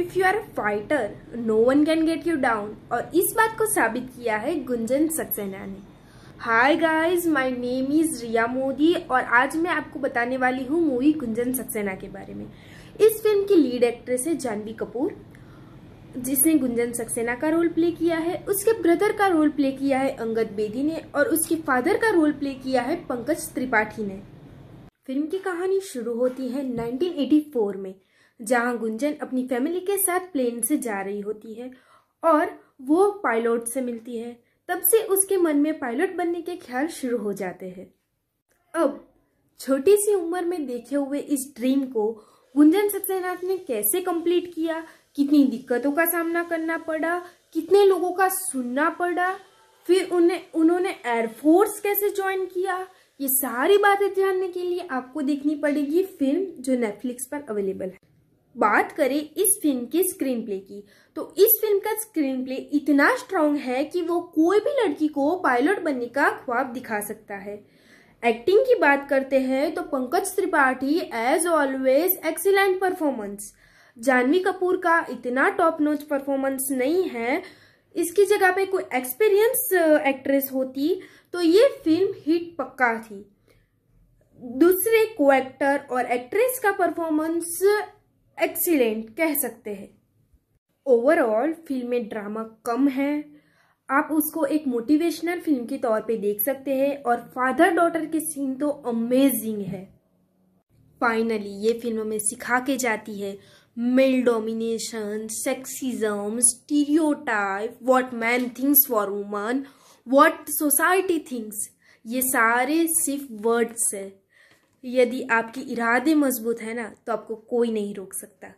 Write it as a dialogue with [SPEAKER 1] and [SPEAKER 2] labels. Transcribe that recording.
[SPEAKER 1] if you are a fighter no one can get you down और इस बात को साबित किया है गुंजन सक्सेना ने hi guys my name is Riya Modi और आज मैं आपको बताने वाली हूँ मूवी गुंजन सक्सेना के बारे में इस फिल्म की लीड एक्ट्रेस है जानवी कपूर जिसने गुंजन सक्सेना का रोल प्ले किया है उसके ब्रदर का रोल प्ले किया है अंगद बेदी ने और उसके फादर का रोल प्ले किया है पंकज त्रिपाठी ने फिल्म की कहानी शुरू होती है 1984 में जहां गुंजन अपनी फैमिली के साथ प्लेन से जा रही होती है और वो पायलट से मिलती है तब से उसके मन में पायलट बनने के ख्याल शुरू हो जाते हैं अब छोटी सी उम्र में देखे हुए इस ड्रीम को गुंजन सत्यनाथ ने कैसे कंप्लीट किया कितनी दिक्कतों का सामना करना पड़ा कितने लोगों का सुनना पड़ा फिर उन्हें उन्होंने एयरफोर्स कैसे ज्वाइन किया ये सारी बातें जानने के लिए आपको देखनी पड़ेगी फिल्म जो नेटफ्लिक्स पर अवेलेबल है बात करें इस फिल्म के स्क्रीन प्ले की तो इस फिल्म का स्क्रीन प्ले इतना स्ट्रांग है कि वो कोई भी लड़की को पायलट बनने का ख्वाब दिखा सकता है एक्टिंग की बात करते हैं तो Pankaj Tripathi as always excellent performance Janhvi Kapoor का इतना टॉप नोच परफॉर्मेंस नहीं है इसकी जगह पे कोई एक्सपीरियंस एक्ट्रेस uh, होती तो ये फिल्म हिट पक्का थी दूसरे को एक्टर और एक्ट्रेस का परफॉर्मेंस एक्सीलेंट कह सकते हैं ओवरऑल फिल्म में ड्रामा कम है आप उसको एक मोटिवेशनल फिल्म के तौर पे देख सकते हैं और फादर डॉटर के सीन तो अमेजिंग है फाइनली ये फिल्म हमें सिखा के जाती है male domination sexism stereotype what man thinks for woman what society thinks ये सारे सिर्फ वर्ड्स है यदि आपकी इरादे मजबूत है ना तो आपको कोई नहीं रोक सकता